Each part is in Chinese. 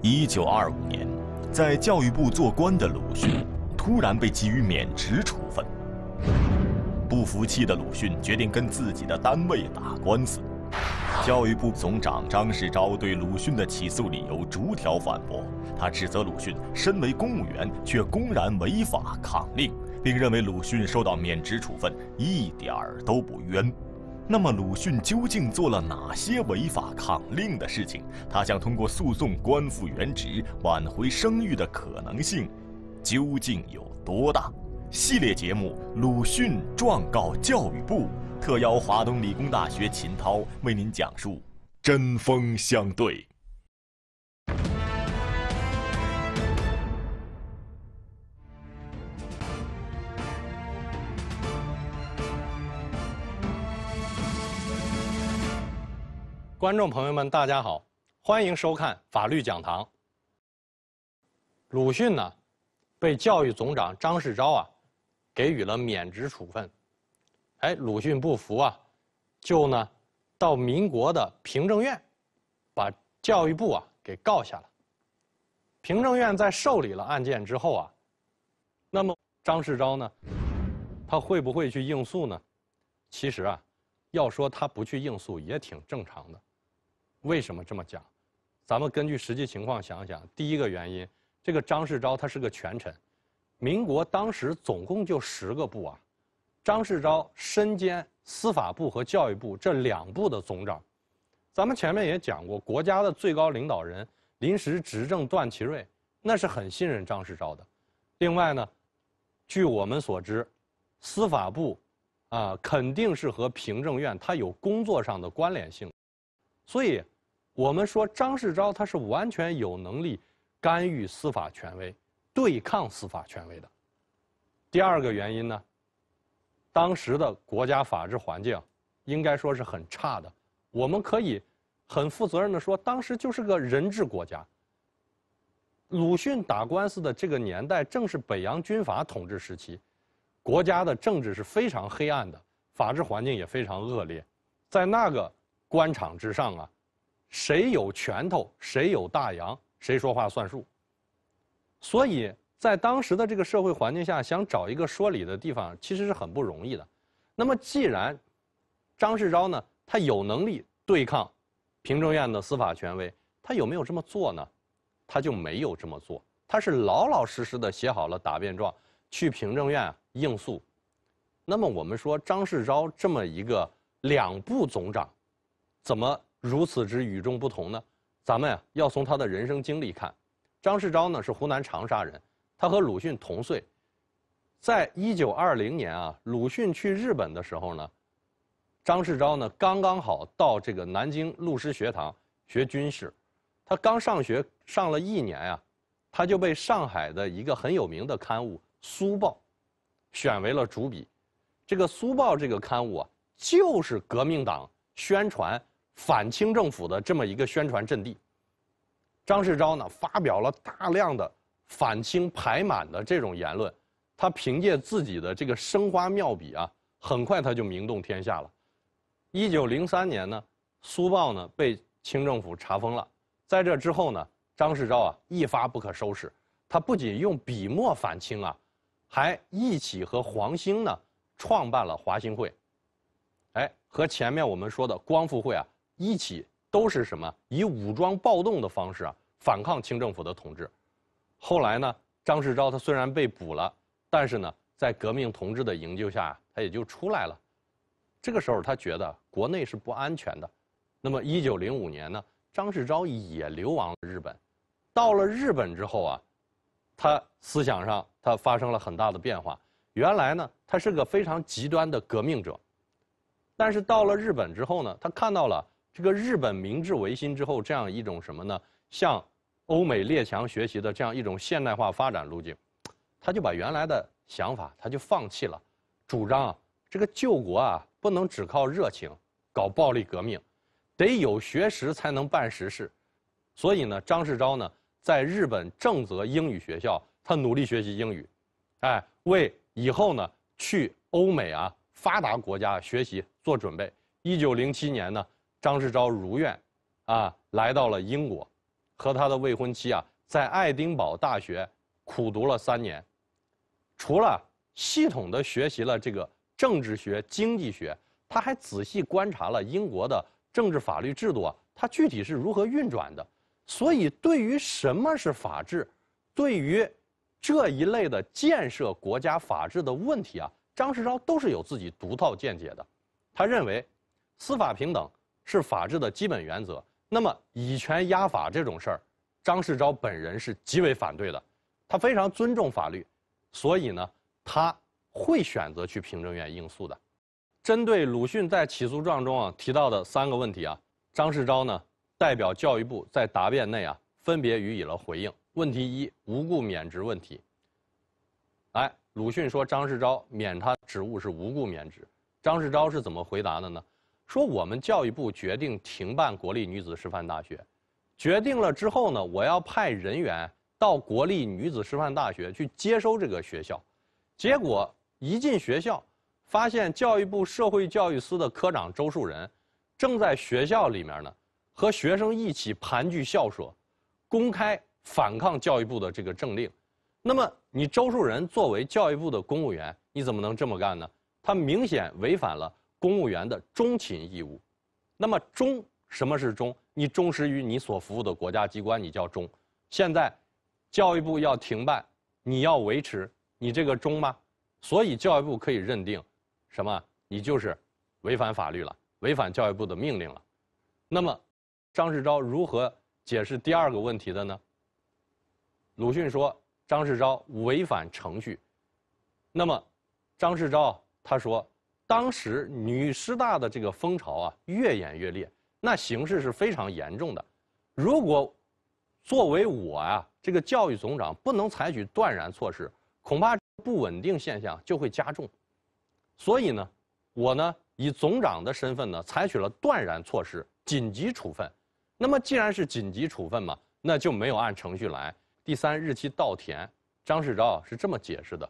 一九二五年，在教育部做官的鲁迅，突然被给予免职处分。不服气的鲁迅决定跟自己的单位打官司。教育部总长张世钊对鲁迅的起诉理由逐条反驳，他指责鲁迅身为公务员却公然违法抗令，并认为鲁迅受到免职处分一点儿都不冤。那么鲁迅究竟做了哪些违法抗令的事情？他想通过诉讼官复原职、挽回声誉的可能性，究竟有多大？系列节目《鲁迅状告教育部》，特邀华东理工大学秦涛为您讲述，针锋相对。观众朋友们，大家好，欢迎收看《法律讲堂》。鲁迅呢，被教育总长张世钊啊，给予了免职处分。哎，鲁迅不服啊，就呢，到民国的平政院，把教育部啊给告下了。平政院在受理了案件之后啊，那么张世钊呢，他会不会去应诉呢？其实啊，要说他不去应诉也挺正常的。为什么这么讲？咱们根据实际情况想想。第一个原因，这个张士钊他是个权臣。民国当时总共就十个部啊，张士钊身兼司法部和教育部这两部的总长。咱们前面也讲过，国家的最高领导人临时执政段祺瑞，那是很信任张士钊的。另外呢，据我们所知，司法部啊肯定是和平政院它有工作上的关联性，所以。我们说张世钊他是完全有能力干预司法权威、对抗司法权威的。第二个原因呢，当时的国家法治环境应该说是很差的。我们可以很负责任的说，当时就是个人治国家。鲁迅打官司的这个年代，正是北洋军阀统治时期，国家的政治是非常黑暗的，法治环境也非常恶劣，在那个官场之上啊。谁有拳头，谁有大洋，谁说话算数。所以在当时的这个社会环境下，想找一个说理的地方，其实是很不容易的。那么，既然张世钊呢，他有能力对抗平政院的司法权威，他有没有这么做呢？他就没有这么做，他是老老实实的写好了答辩状，去平政院应诉。那么我们说，张世钊这么一个两部总长，怎么？如此之与众不同呢？咱们呀，要从他的人生经历看。张世钊呢是湖南长沙人，他和鲁迅同岁。在一九二零年啊，鲁迅去日本的时候呢，张世钊呢刚刚好到这个南京陆师学堂学军事。他刚上学上了一年啊，他就被上海的一个很有名的刊物《苏报》选为了主笔。这个《苏报》这个刊物啊，就是革命党宣传。反清政府的这么一个宣传阵地，张世钊呢发表了大量的反清排满的这种言论，他凭借自己的这个生花妙笔啊，很快他就名动天下了。一九零三年呢，《苏报》呢被清政府查封了，在这之后呢，张世钊啊一发不可收拾，他不仅用笔墨反清啊，还一起和黄兴呢创办了华兴会，哎，和前面我们说的光复会啊。一起都是什么？以武装暴动的方式啊，反抗清政府的统治。后来呢，张世钊他虽然被捕了，但是呢，在革命同志的营救下，他也就出来了。这个时候他觉得国内是不安全的，那么一九零五年呢，张世钊也流亡日本。到了日本之后啊，他思想上他发生了很大的变化。原来呢，他是个非常极端的革命者，但是到了日本之后呢，他看到了。这个日本明治维新之后，这样一种什么呢？向欧美列强学习的这样一种现代化发展路径，他就把原来的想法他就放弃了，主张啊、这个救国啊不能只靠热情，搞暴力革命，得有学识才能办实事，所以呢，张世钊呢在日本正则英语学校，他努力学习英语，哎，为以后呢去欧美啊发达国家学习做准备。一九零七年呢。张世钊如愿，啊，来到了英国，和他的未婚妻啊，在爱丁堡大学苦读了三年，除了系统的学习了这个政治学、经济学，他还仔细观察了英国的政治法律制度啊，它具体是如何运转的。所以，对于什么是法治，对于这一类的建设国家法治的问题啊，张世钊都是有自己独到见解的。他认为，司法平等。是法治的基本原则。那么，以权压法这种事儿，张世钊本人是极为反对的。他非常尊重法律，所以呢，他会选择去平政院应诉的。针对鲁迅在起诉状中啊提到的三个问题啊，张世钊呢代表教育部在答辩内啊分别予以了回应。问题一：无故免职问题。哎，鲁迅说张世钊免他职务是无故免职，张世钊是怎么回答的呢？说我们教育部决定停办国立女子师范大学，决定了之后呢，我要派人员到国立女子师范大学去接收这个学校，结果一进学校，发现教育部社会教育司的科长周树人，正在学校里面呢，和学生一起盘踞校舍，公开反抗教育部的这个政令，那么你周树人作为教育部的公务员，你怎么能这么干呢？他明显违反了。公务员的忠勤义务，那么忠什么是忠？你忠实于你所服务的国家机关，你叫忠。现在，教育部要停办，你要维持你这个忠吗？所以教育部可以认定，什么？你就是违反法律了，违反教育部的命令了。那么，张世钊如何解释第二个问题的呢？鲁迅说张世钊违反程序。那么，张世钊他说。当时女师大的这个风潮啊，越演越烈，那形势是非常严重的。如果作为我啊，这个教育总长不能采取断然措施，恐怕不稳定现象就会加重。所以呢，我呢以总长的身份呢，采取了断然措施，紧急处分。那么既然是紧急处分嘛，那就没有按程序来。第三日期倒填，张世钊是这么解释的：，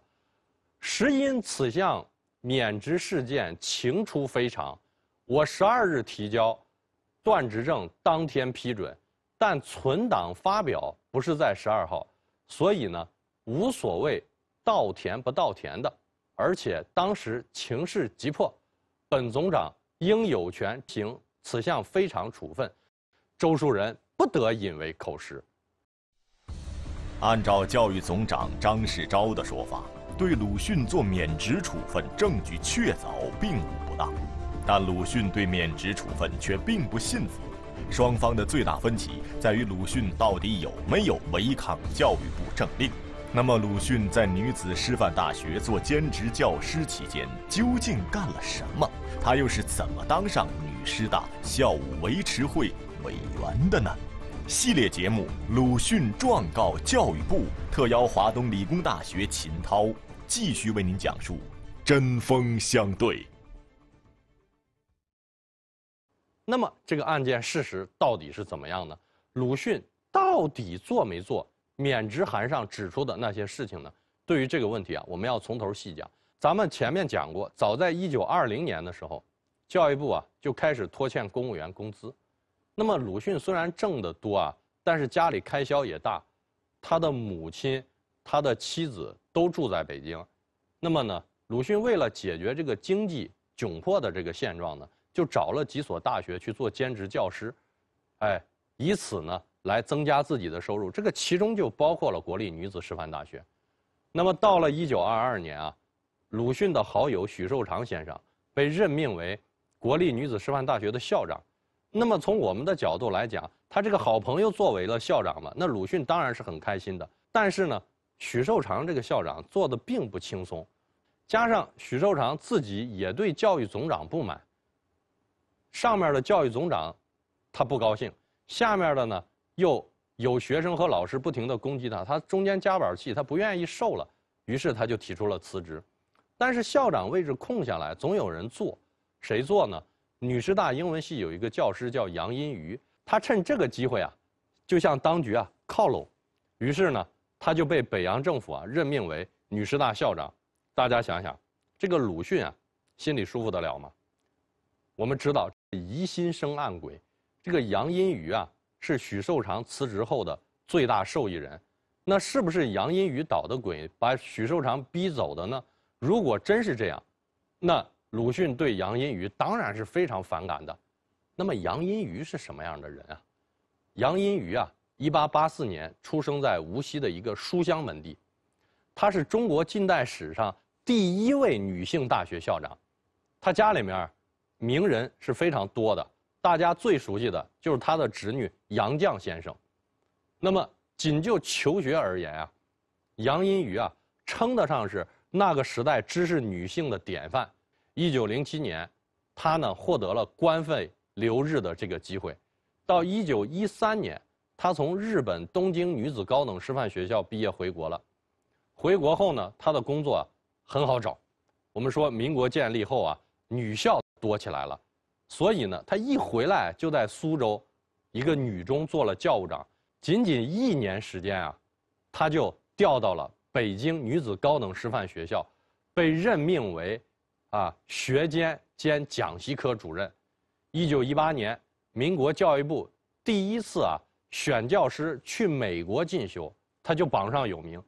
时因此项。免职事件情出非常，我十二日提交断职证，当天批准，但存档发表不是在十二号，所以呢无所谓倒填不倒填的，而且当时情势急迫，本总长应有权凭此项非常处分，周树人不得引为口实。按照教育总长张世钊的说法。对鲁迅做免职处分，证据确凿，并无不当，但鲁迅对免职处分却并不信服。双方的最大分歧在于鲁迅到底有没有违抗教育部政令。那么，鲁迅在女子师范大学做兼职教师期间究竟干了什么？他又是怎么当上女师大校务维持会委员的呢？系列节目《鲁迅状告教育部》，特邀华东理工大学秦涛。继续为您讲述针锋相对。那么这个案件事实到底是怎么样呢？鲁迅到底做没做免职函上指出的那些事情呢？对于这个问题啊，我们要从头细讲。咱们前面讲过，早在一九二零年的时候，教育部啊就开始拖欠公务员工资。那么鲁迅虽然挣得多啊，但是家里开销也大，他的母亲，他的妻子。都住在北京，那么呢？鲁迅为了解决这个经济窘迫的这个现状呢，就找了几所大学去做兼职教师，哎，以此呢来增加自己的收入。这个其中就包括了国立女子师范大学。那么到了一九二二年啊，鲁迅的好友许寿裳先生被任命为国立女子师范大学的校长。那么从我们的角度来讲，他这个好朋友作为了校长嘛，那鲁迅当然是很开心的。但是呢？许寿裳这个校长做的并不轻松，加上许寿裳自己也对教育总长不满。上面的教育总长，他不高兴，下面的呢又有学生和老师不停地攻击他，他中间夹板气，他不愿意受了，于是他就提出了辞职。但是校长位置空下来，总有人做，谁做呢？女师大英文系有一个教师叫杨荫榆，他趁这个机会啊，就向当局啊靠拢，于是呢。他就被北洋政府啊任命为女师大校长，大家想想，这个鲁迅啊，心里舒服得了吗？我们知道疑心生暗鬼，这个杨荫榆啊是许寿裳辞职后的最大受益人，那是不是杨荫榆捣的鬼把许寿裳逼走的呢？如果真是这样，那鲁迅对杨荫榆当然是非常反感的。那么杨荫榆是什么样的人啊？杨荫榆啊。一八八四年出生在无锡的一个书香门第，她是中国近代史上第一位女性大学校长。她家里面名人是非常多的，大家最熟悉的就是她的侄女杨绛先生。那么，仅就求学而言啊，杨荫榆啊，称得上是那个时代知识女性的典范。一九零七年，她呢获得了官费留日的这个机会，到一九一三年。她从日本东京女子高等师范学校毕业回国了，回国后呢，她的工作很好找。我们说民国建立后啊，女校多起来了，所以呢，她一回来就在苏州一个女中做了教务长。仅仅一年时间啊，她就调到了北京女子高等师范学校，被任命为啊学监兼讲习科主任。一九一八年，民国教育部第一次啊。选教师去美国进修，他就榜上有名。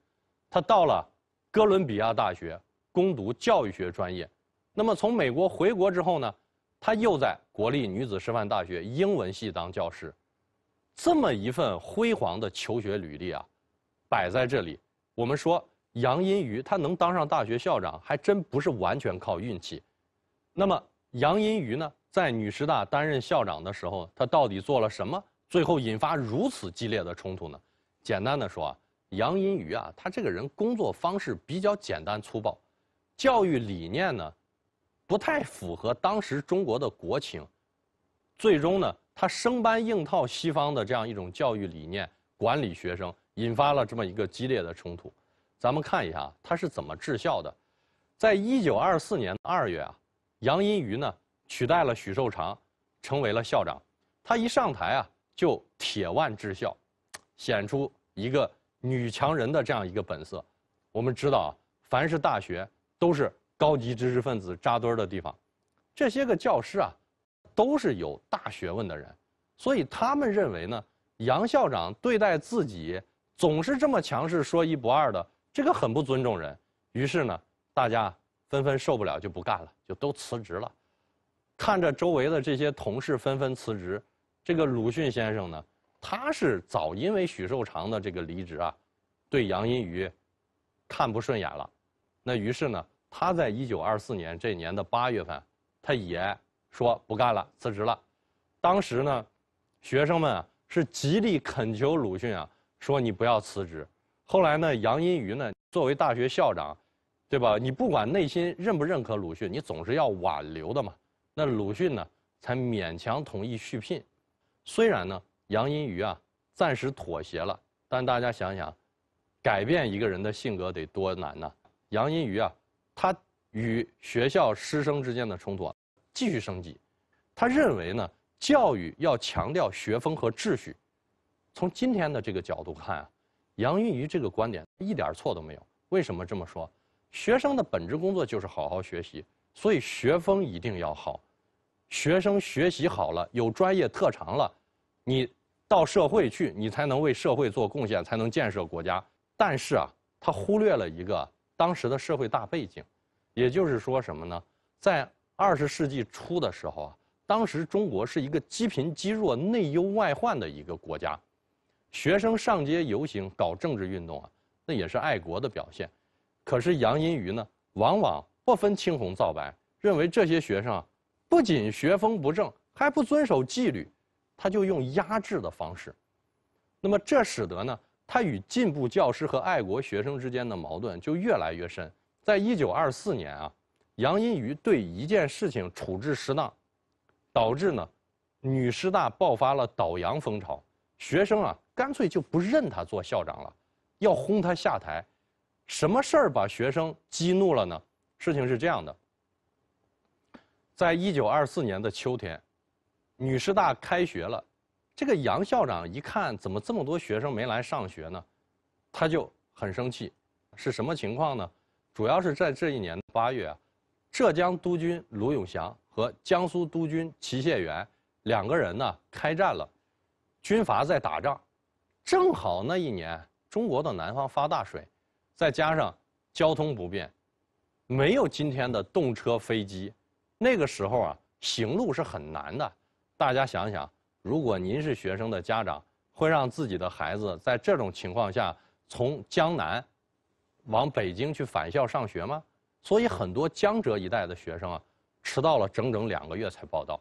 他到了哥伦比亚大学攻读教育学专业。那么从美国回国之后呢，他又在国立女子师范大学英文系当教师。这么一份辉煌的求学履历啊，摆在这里。我们说杨荫榆她能当上大学校长，还真不是完全靠运气。那么杨荫榆呢，在女师大担任校长的时候，她到底做了什么？最后引发如此激烈的冲突呢？简单的说啊，杨荫瑜啊，他这个人工作方式比较简单粗暴，教育理念呢，不太符合当时中国的国情，最终呢，他生搬硬套西方的这样一种教育理念管理学生，引发了这么一个激烈的冲突。咱们看一下他是怎么治校的，在一九二四年二月啊，杨荫瑜呢取代了许寿裳，成为了校长。他一上台啊。就铁腕治校，显出一个女强人的这样一个本色。我们知道啊，凡是大学都是高级知识分子扎堆儿的地方，这些个教师啊，都是有大学问的人，所以他们认为呢，杨校长对待自己总是这么强势、说一不二的，这个很不尊重人。于是呢，大家纷纷受不了就不干了，就都辞职了。看着周围的这些同事纷纷辞职。这个鲁迅先生呢，他是早因为许寿裳的这个离职啊，对杨荫榆看不顺眼了，那于是呢，他在一九二四年这年的八月份，他也说不干了，辞职了。当时呢，学生们啊是极力恳求鲁迅啊，说你不要辞职。后来呢，杨荫榆呢作为大学校长，对吧？你不管内心认不认可鲁迅，你总是要挽留的嘛。那鲁迅呢才勉强同意续聘。虽然呢，杨荫瑜啊暂时妥协了，但大家想想，改变一个人的性格得多难呢？杨荫瑜啊，他与学校师生之间的冲突啊、继续升级。他认为呢，教育要强调学风和秩序。从今天的这个角度看啊，杨殷余这个观点一点错都没有。为什么这么说？学生的本职工作就是好好学习，所以学风一定要好。学生学习好了，有专业特长了。你到社会去，你才能为社会做贡献，才能建设国家。但是啊，他忽略了一个当时的社会大背景，也就是说什么呢？在二十世纪初的时候啊，当时中国是一个积贫积弱、内忧外患的一个国家。学生上街游行、搞政治运动啊，那也是爱国的表现。可是杨荫榆呢，往往不分青红皂白，认为这些学生啊，不仅学风不正，还不遵守纪律。他就用压制的方式，那么这使得呢，他与进步教师和爱国学生之间的矛盾就越来越深。在1924年啊，杨荫榆对一件事情处置失当，导致呢，女师大爆发了倒杨风潮，学生啊干脆就不认他做校长了，要轰他下台。什么事儿把学生激怒了呢？事情是这样的，在1924年的秋天。女师大开学了，这个杨校长一看，怎么这么多学生没来上学呢？他就很生气，是什么情况呢？主要是在这一年八月，浙江督军卢永祥和江苏督军齐燮元两个人呢开战了，军阀在打仗。正好那一年中国的南方发大水，再加上交通不便，没有今天的动车飞机，那个时候啊行路是很难的。大家想想，如果您是学生的家长，会让自己的孩子在这种情况下从江南往北京去返校上学吗？所以很多江浙一带的学生啊，迟到了整整两个月才报道。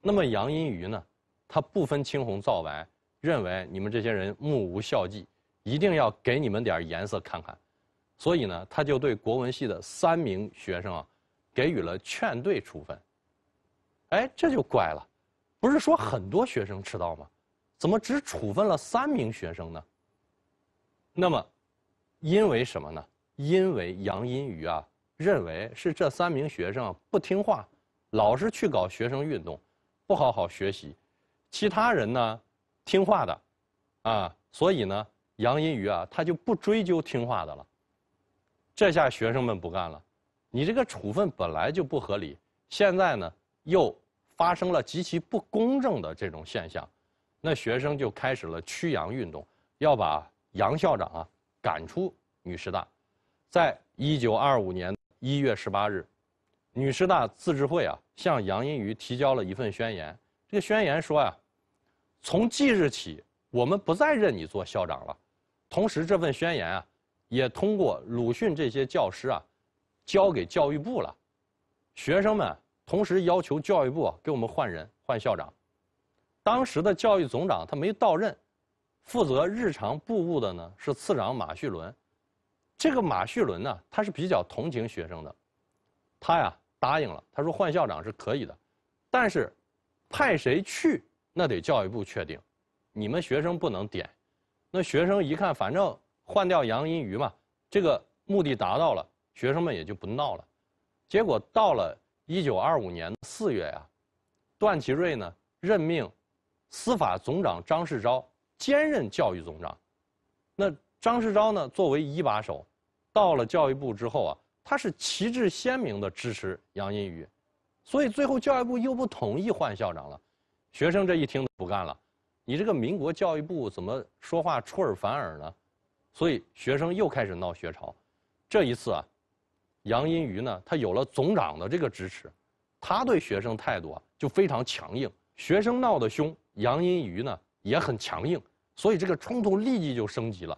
那么杨荫榆呢，他不分青红皂白，认为你们这些人目无校纪，一定要给你们点颜色看看。所以呢，他就对国文系的三名学生啊，给予了劝退处分。哎，这就怪了。不是说很多学生迟到吗？怎么只处分了三名学生呢？那么，因为什么呢？因为杨音雨啊认为是这三名学生不听话，老是去搞学生运动，不好好学习，其他人呢听话的，啊，所以呢杨音雨啊他就不追究听话的了。这下学生们不干了，你这个处分本来就不合理，现在呢又。发生了极其不公正的这种现象，那学生就开始了驱杨运动，要把杨校长啊赶出女师大。在一九二五年一月十八日，女师大自治会啊向杨荫榆提交了一份宣言。这个宣言说呀，从即日起，我们不再认你做校长了。同时，这份宣言啊，也通过鲁迅这些教师啊，交给教育部了。学生们。同时要求教育部给我们换人、换校长。当时的教育总长他没到任，负责日常布务的呢是次长马旭伦。这个马旭伦呢，他是比较同情学生的，他呀答应了，他说换校长是可以的，但是派谁去那得教育部确定，你们学生不能点。那学生一看，反正换掉杨荫鱼嘛，这个目的达到了，学生们也就不闹了。结果到了。一九二五年四月呀，段祺瑞呢任命司法总长张世钊兼任教育总长。那张世钊呢作为一把手，到了教育部之后啊，他是旗帜鲜明的支持杨荫榆，所以最后教育部又不同意换校长了。学生这一听不干了，你这个民国教育部怎么说话出尔反尔呢？所以学生又开始闹学潮。这一次啊。杨荫榆呢，他有了总长的这个支持，他对学生态度啊就非常强硬。学生闹得凶，杨荫榆呢也很强硬，所以这个冲突立即就升级了。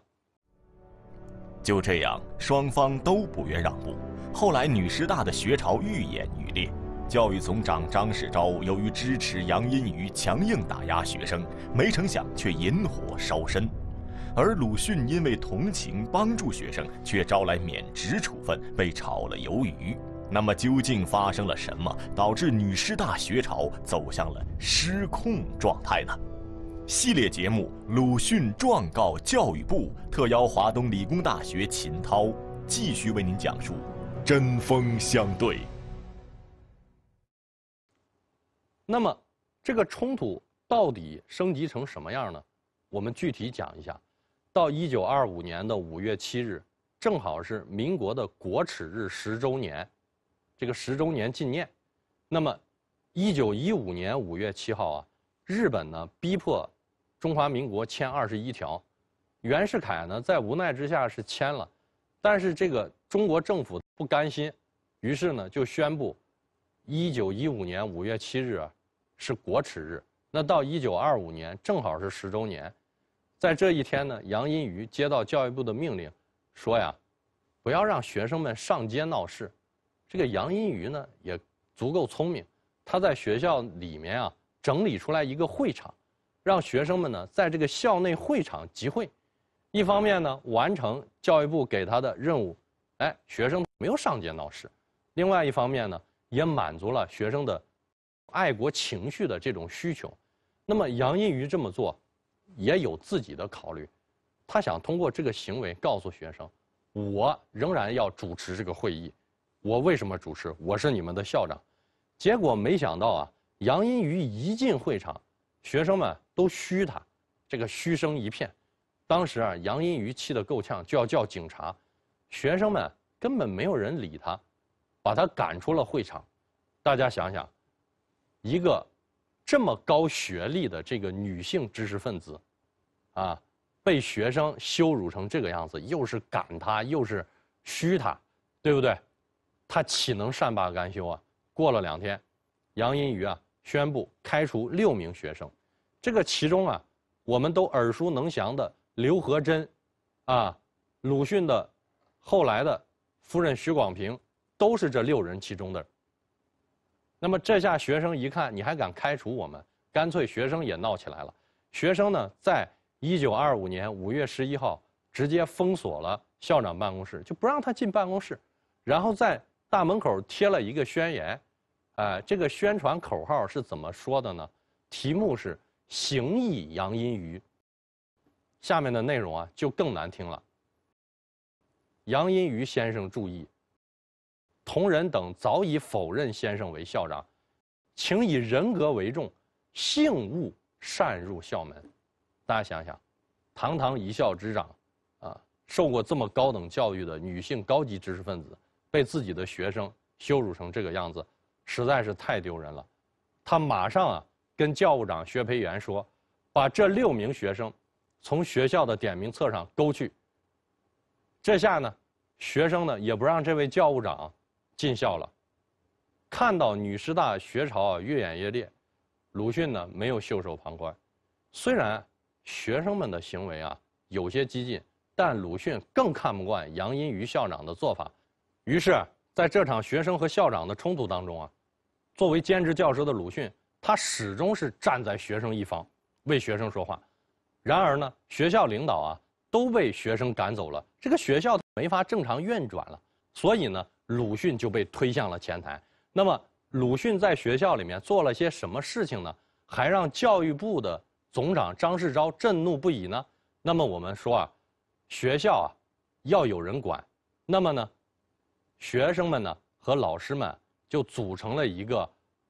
就这样，双方都不愿让步。后来，女师大的学潮愈演愈烈，教育总长张世钊由于支持杨荫榆，强硬打压学生，没成想却引火烧身。而鲁迅因为同情帮助学生，却招来免职处分，被炒了鱿鱼。那么，究竟发生了什么，导致女师大学潮走向了失控状态呢？系列节目《鲁迅状告教育部》，特邀华东理工大学秦涛继续为您讲述，针锋相对。那么，这个冲突到底升级成什么样呢？我们具体讲一下。到一九二五年的五月七日，正好是民国的国耻日十周年，这个十周年纪念。那么，一九一五年五月七号啊，日本呢逼迫中华民国签二十一条，袁世凯呢在无奈之下是签了，但是这个中国政府不甘心，于是呢就宣布，一九一五年五月七日啊是国耻日。那到一九二五年正好是十周年。在这一天呢，杨荫榆接到教育部的命令，说呀，不要让学生们上街闹事。这个杨荫榆呢，也足够聪明，他在学校里面啊整理出来一个会场，让学生们呢在这个校内会场集会。一方面呢，完成教育部给他的任务，哎，学生没有上街闹事；另外一方面呢，也满足了学生的爱国情绪的这种需求。那么杨荫榆这么做。也有自己的考虑，他想通过这个行为告诉学生，我仍然要主持这个会议，我为什么主持？我是你们的校长。结果没想到啊，杨荫瑜一进会场，学生们都嘘他，这个嘘声一片。当时啊，杨荫瑜气得够呛，就要叫警察，学生们根本没有人理他，把他赶出了会场。大家想想，一个。这么高学历的这个女性知识分子，啊，被学生羞辱成这个样子，又是赶她，又是虚她，对不对？她岂能善罢甘休啊？过了两天，杨荫榆啊宣布开除六名学生，这个其中啊，我们都耳熟能详的刘和珍，啊，鲁迅的后来的夫人许广平，都是这六人其中的。那么这下学生一看，你还敢开除我们？干脆学生也闹起来了。学生呢，在一九二五年五月十一号直接封锁了校长办公室，就不让他进办公室。然后在大门口贴了一个宣言，呃，这个宣传口号是怎么说的呢？题目是“行以扬阴鱼”。下面的内容啊就更难听了。杨荫余先生注意。同仁等早已否认先生为校长，请以人格为重，幸勿擅入校门。大家想想，堂堂一校之长，啊，受过这么高等教育的女性高级知识分子，被自己的学生羞辱成这个样子，实在是太丢人了。他马上啊，跟教务长薛培元说，把这六名学生从学校的点名册上勾去。这下呢，学生呢也不让这位教务长。尽孝了，看到女师大学潮啊越演越烈，鲁迅呢没有袖手旁观，虽然学生们的行为啊有些激进，但鲁迅更看不惯杨荫榆校长的做法，于是在这场学生和校长的冲突当中啊，作为兼职教师的鲁迅，他始终是站在学生一方，为学生说话。然而呢，学校领导啊都被学生赶走了，这个学校没法正常运转了，所以呢。鲁迅就被推向了前台。那么，鲁迅在学校里面做了些什么事情呢？还让教育部的总长张世钊震怒不已呢？那么我们说啊，学校啊，要有人管。那么呢，学生们呢和老师们就组成了一个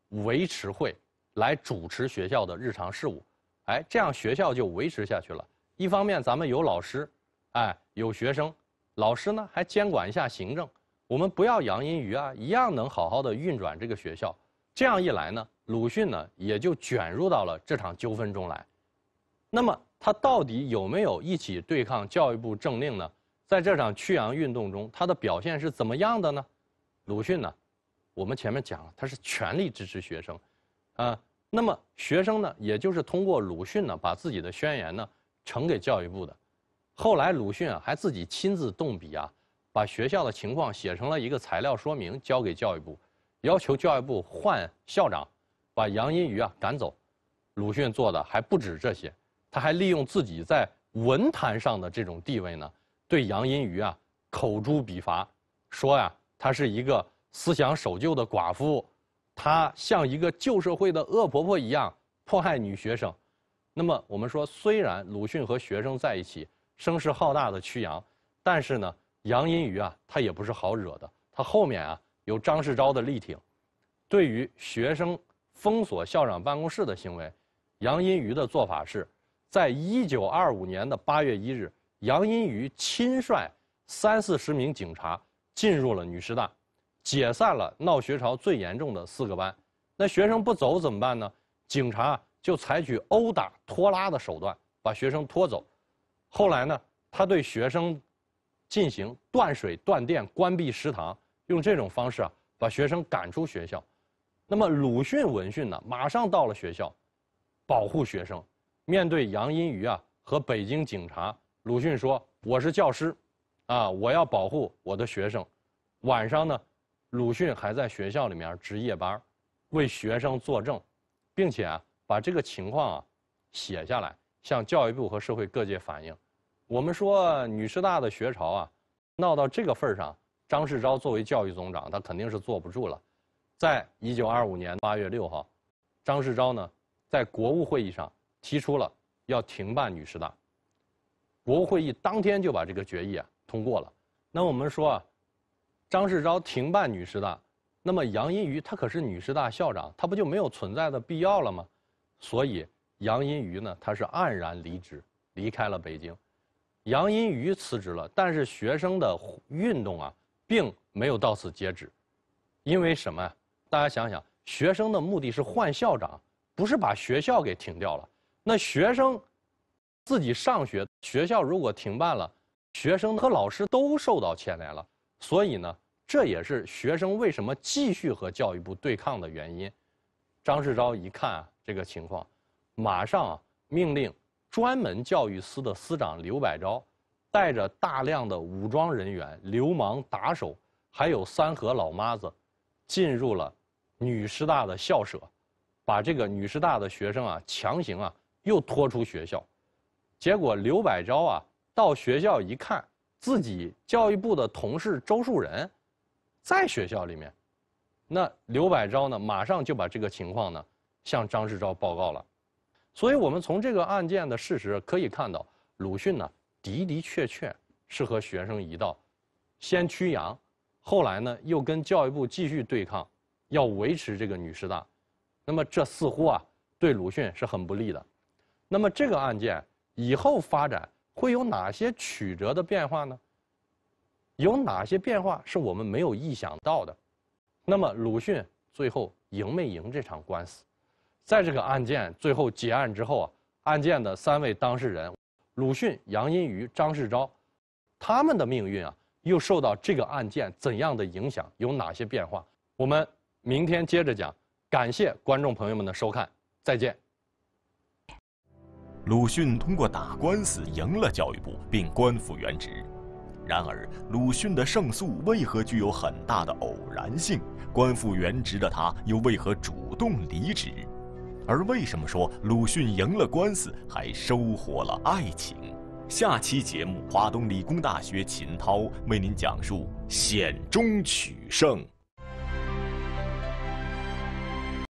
维持会，来主持学校的日常事务。哎，这样学校就维持下去了。一方面咱们有老师，哎，有学生，老师呢还监管一下行政。我们不要杨阴鱼啊，一样能好好的运转这个学校。这样一来呢，鲁迅呢也就卷入到了这场纠纷中来。那么他到底有没有一起对抗教育部政令呢？在这场驱阳运动中，他的表现是怎么样的呢？鲁迅呢，我们前面讲了，他是全力支持学生，啊，那么学生呢，也就是通过鲁迅呢，把自己的宣言呢呈给教育部的。后来鲁迅啊还自己亲自动笔啊。把学校的情况写成了一个材料说明，交给教育部，要求教育部换校长，把杨荫榆啊赶走。鲁迅做的还不止这些，他还利用自己在文坛上的这种地位呢，对杨荫榆啊口诛笔伐，说呀，她是一个思想守旧的寡妇，她像一个旧社会的恶婆婆一样迫害女学生。那么我们说，虽然鲁迅和学生在一起声势浩大的曲阳，但是呢。杨荫榆啊，他也不是好惹的。他后面啊有张世钊的力挺。对于学生封锁校长办公室的行为，杨荫榆的做法是，在一九二五年的八月一日，杨荫榆亲率三四十名警察进入了女师大，解散了闹学潮最严重的四个班。那学生不走怎么办呢？警察就采取殴打、拖拉的手段把学生拖走。后来呢，他对学生。进行断水断电、关闭食堂，用这种方式啊，把学生赶出学校。那么鲁迅闻讯呢，马上到了学校，保护学生。面对杨荫榆啊和北京警察，鲁迅说：“我是教师，啊，我要保护我的学生。”晚上呢，鲁迅还在学校里面值夜班，为学生作证，并且啊把这个情况啊写下来，向教育部和社会各界反映。我们说女师大的学潮啊，闹到这个份上，张世钊作为教育总长，他肯定是坐不住了。在1925年8月6号，张世钊呢，在国务会议上提出了要停办女师大。国务会议当天就把这个决议啊通过了。那我们说啊，张世钊停办女师大，那么杨荫榆她可是女师大校长，她不就没有存在的必要了吗？所以杨荫榆呢，她是黯然离职，离开了北京。杨荫榆辞职了，但是学生的运动啊，并没有到此截止，因为什么？大家想想，学生的目的是换校长，不是把学校给停掉了。那学生自己上学，学校如果停办了，学生和老师都受到牵连了。所以呢，这也是学生为什么继续和教育部对抗的原因。张世钊一看啊这个情况，马上命令。专门教育司的司长刘百昭，带着大量的武装人员、流氓打手，还有三河老妈子，进入了女师大的校舍，把这个女师大的学生啊强行啊又拖出学校，结果刘百昭啊到学校一看，自己教育部的同事周树人，在学校里面，那刘百昭呢马上就把这个情况呢向张治钊报告了。所以，我们从这个案件的事实可以看到，鲁迅呢的的确确是和学生一道先驱杨，后来呢又跟教育部继续对抗，要维持这个女师大。那么，这似乎啊对鲁迅是很不利的。那么，这个案件以后发展会有哪些曲折的变化呢？有哪些变化是我们没有意想到的？那么，鲁迅最后赢没赢这场官司？在这个案件最后结案之后啊，案件的三位当事人，鲁迅、杨荫榆、张世钊，他们的命运啊，又受到这个案件怎样的影响？有哪些变化？我们明天接着讲。感谢观众朋友们的收看，再见。鲁迅通过打官司赢了教育部，并官复原职。然而，鲁迅的胜诉为何具有很大的偶然性？官复原职的他又为何主动离职？而为什么说鲁迅赢了官司还收获了爱情？下期节目，华东理工大学秦涛为您讲述险中取胜。